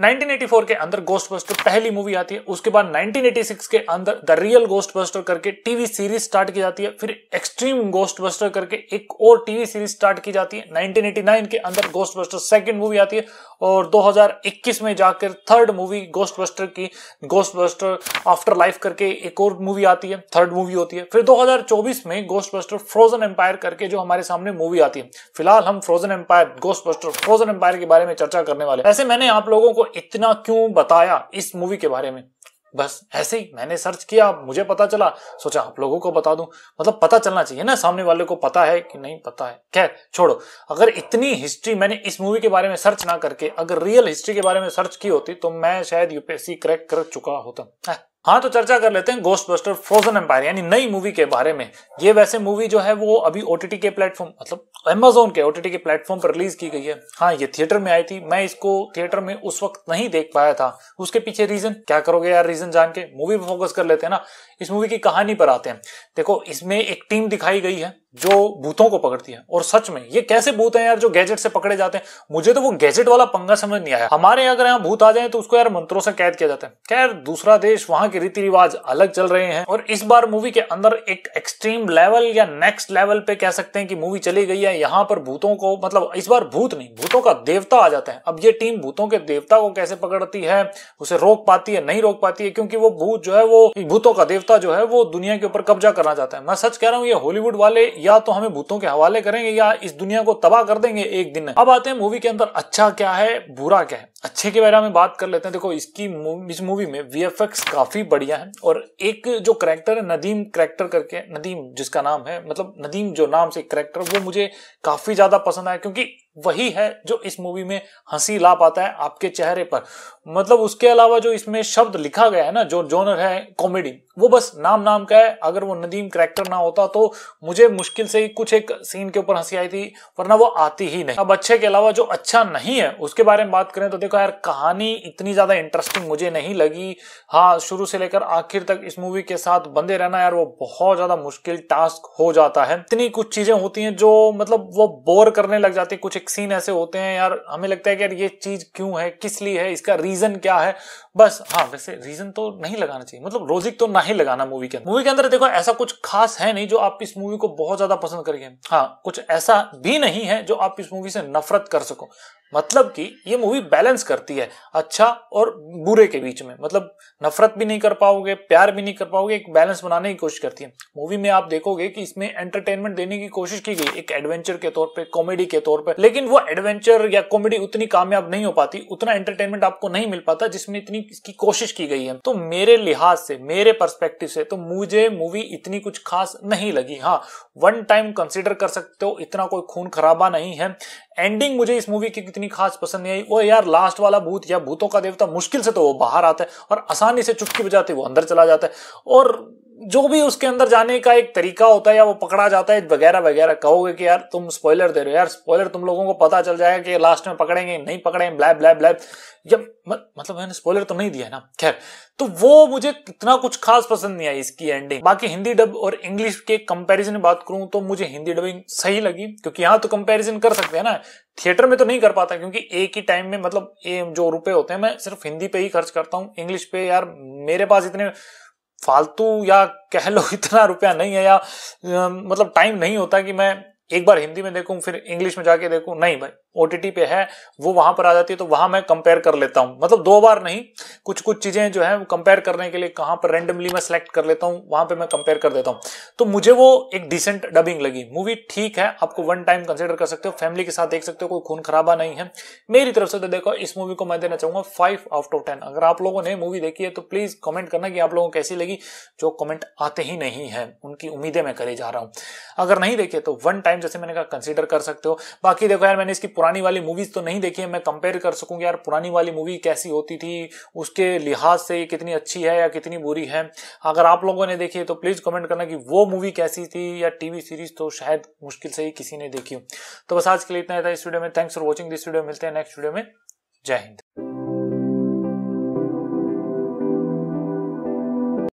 1984 के अंदर ghost buster पहली मूवी आती है उसके बाद 1986 के अंदर द रियल गोस्ट बस्टर करके टीवी सीरीज स्टार्ट की जाती है फिर एक्सट्रीम गोस्ट बस्टर करके एक और टीवी सीरीज स्टार्ट की जाती है 1989 के अंदर गोस्ट बस्टर सेकेंड मूवी आती है और 2021 में जाकर थर्ड मूवी गोस्ट बस्टर की गोस्ट बस्टर आफ्टर लाइफ करके एक और मूवी आती है थर्ड मूवी होती है फिर 2024 में गोस्ट बस्टर फ्रोजन एम्पायर करके जो हमारे सामने मूवी आती है फिलहाल हम frozen empire ghost buster frozen empire के बारे में चर्चा करने वाले ऐसे मैंने आप लोगों को को इतना क्यों बताया इस मूवी के बारे में बस ऐसे ही मैंने सर्च किया मुझे पता चला सोचा आप लोगों को बता दूं मतलब पता चलना चाहिए ना सामने वाले को पता है कि नहीं पता है खैर छोड़ो अगर इतनी हिस्ट्री मैंने इस मूवी के बारे में सर्च ना करके अगर रियल हिस्ट्री के बारे में सर्च की होती तो मैं शायद यूपीएससी क्रैक कर चुका होता हाँ तो चर्चा कर लेते हैं गोस्ट बस्टर फ्रोजन एम्पायर यानी नई मूवी के बारे में ये वैसे मूवी जो है वो अभी ओटीटी के प्लेटफॉर्म मतलब अमेजोन के ओ के प्लेटफॉर्म पर रिलीज की गई है हाँ ये थिएटर में आई थी मैं इसको थिएटर में उस वक्त नहीं देख पाया था उसके पीछे रीजन क्या करोगे यार रीजन जान के मूवी पर फोकस कर लेते हैं ना इस मूवी की कहानी पर आते हैं देखो इसमें एक टीम दिखाई गई है जो भूतों को पकड़ती है और सच में ये कैसे भूत हैं यार जो गैजेट से पकड़े जाते हैं मुझे तो वो गैजेट वाला पंगा समझ नहीं आया हमारे अगर यहाँ भूत आ जाए तो उसको यार मंत्रों से कैद किया जाता है खैर दूसरा देश वहां के रीति रिवाज अलग चल रहे हैं और इस बार मूवी के अंदर एक एक्सट्रीम लेवल या नेक्स्ट लेवल पे कह सकते हैं कि मूवी चली गई है यहाँ पर भूतों को मतलब इस बार भूत नहीं भूतों का देवता आ जाता है अब ये टीम भूतों के देवता को कैसे पकड़ती है उसे रोक पाती है नहीं रोक पाती है क्योंकि वो भूत जो है वो भूतों का देवता जो है वो दुनिया के ऊपर कब्जा करना चाहता है मैं सच कह रहा हूँ ये हॉलीवुड वाले या तो हमें भूतों के हवाले करेंगे या इस दुनिया को तबाह कर देंगे एक दिन अब आते हैं मूवी के अंदर अच्छा क्या है बुरा क्या है अच्छे के बारे में बात कर लेते हैं देखो इसकी इस मूवी में वी काफी बढ़िया है और एक जो करेक्टर है नदीम करेक्टर करके नदीम जिसका नाम है मतलब नदीम जो नाम से करेक्टर वो मुझे काफी ज्यादा पसंद आया क्योंकि वही है जो इस मूवी में हंसी ला पाता है आपके चेहरे पर मतलब उसके अलावा जो इसमें शब्द लिखा गया है ना जो जोनर है कॉमेडी वो बस नाम नाम का है अगर वो नदीम करेक्टर ना होता तो मुझे मुश्किल से ही कुछ एक सीन के ऊपर हंसी आई थी वरना वो आती ही नहीं अब अच्छे के अलावा जो अच्छा नहीं है उसके बारे में बात करें तो देखो यार कहानी इतनी ज्यादा इंटरेस्टिंग मुझे नहीं लगी हाँ शुरू से लेकर आखिर तक इस मूवी के साथ बंदे रहना यार वो बहुत ज्यादा मुश्किल टास्क हो जाता है इतनी कुछ चीजें होती हैं जो मतलब वो बोर करने लग जाती है कुछ कुछ सीन ऐसे होते हैं यार हमें लगता है कि यार ये चीज क्यों है किस लिए है इसका रीजन क्या है बस हाँ वैसे रीजन तो नहीं लगाना चाहिए मतलब रोजिक तो नहीं लगाना मूवी के अंदर मूवी के अंदर देखो ऐसा कुछ खास है नहीं जो आप इस मूवी को बहुत ज्यादा पसंद करिए हाँ कुछ ऐसा भी नहीं है जो आप इस मूवी से नफरत कर सको मतलब कि ये मूवी बैलेंस करती है अच्छा और बुरे के बीच में मतलब नफरत भी नहीं कर पाओगे प्यार भी नहीं कर पाओगे एक बैलेंस बनाने की कोशिश करती है मूवी में आप देखोगे कि इसमें एंटरटेनमेंट देने की कोशिश की गई एक एडवेंचर के तौर पर कॉमेडी के तौर पर लेकिन वो एडवेंचर या कॉमेडी उतनी कामयाब नहीं हो पाती उतना एंटरटेनमेंट आपको नहीं मिल पाता जिसमें इतनी इसकी कोशिश की गई है तो मेरे लिहाज से मेरे परस्पेक्टिव से तो मुझे मूवी इतनी कुछ खास नहीं लगी हाँ वन टाइम कंसिडर कर सकते हो इतना कोई खून खराबा नहीं है एंडिंग मुझे इस मूवी की कितनी इतनी खास पसंद नहीं आई वो यार लास्ट वाला भूत या भूतों का देवता मुश्किल से तो वो बाहर आता है और आसानी से चुटकी बजाते वो अंदर चला जाता है और जो भी उसके अंदर जाने का एक तरीका होता है या वो पकड़ा जाता है वगैरह वगैरह कहोगे कि यार तुम स्पॉइलर दे रहे हो यार स्पॉइलर तुम लोगों को पता चल जाएगा कि लास्ट में पकड़ेंगे नहीं पकड़ेंगे ब्लैब ब्लैब ब्लैब जब मतलब मैंने स्पॉइलर तो नहीं दिया ना खैर तो वो मुझे इतना कुछ खास पसंद नहीं आई इसकी एंडिंग बाकी हिंदी डब और इंग्लिश के कंपेरिजन बात करूं तो मुझे हिंदी डबिंग सही लगी क्योंकि यहाँ तो कंपेरिजन कर सकते हैं ना थिएटर में तो नहीं कर पाता क्योंकि एक ही टाइम में मतलब जो रुपए होते हैं मैं सिर्फ हिंदी पे ही खर्च करता हूँ इंग्लिश पे यार मेरे पास इतने फालतू या कह लो इतना रुपया नहीं है या मतलब टाइम नहीं होता कि मैं एक बार हिंदी में देखूं फिर इंग्लिश में जाके देखूं नहीं भाई ओटीटी पे है वो वहां पर आ जाती है तो वहां मैं कंपेयर कर लेता हूं मतलब दो बार नहीं कुछ कुछ चीजें जो है कंपेयर करने के लिए कहां पर रेंडमली मैं सिलेक्ट कर लेता हूं वहां पे मैं कंपेयर कर देता हूं तो मुझे वो एक डिसेंट डबिंग लगी मूवी ठीक है आपको वन टाइम कंसिडर कर सकते हो फैमिली के साथ देख सकते हो कोई खून खराबा नहीं है मेरी तरफ से तो देखो इस मूवी को मैं देना चाहूंगा फाइव आउट ऑफ टेन अगर आप लोगों ने मूवी देखी है तो प्लीज कॉमेंट करना कि आप लोगों को कैसी लगी जो कमेंट आते ही नहीं है उनकी उम्मीदें मैं करे जा रहा हूं अगर नहीं देखे तो वन टाइम जैसे मैंने कहा कंसिडर कर सकते हो बाकी देखो यार मैंने इसकी पुरानी वाली मूवीज तो नहीं देखी है मैं कंपेयर कर सकूंगी यार पुरानी वाली मूवी कैसी होती थी उसके लिहाज से ये कितनी अच्छी है या कितनी बुरी है अगर आप लोगों ने देखी है तो प्लीज कमेंट करना कि वो मूवी कैसी थी या टीवी सीरीज तो शायद मुश्किल से ही किसी ने देखी हो तो बस आज के लिए इतना था इस वीडियो में thanks for watching this video मिलते हैं नेक्स्ट वीडियो में जय हिंद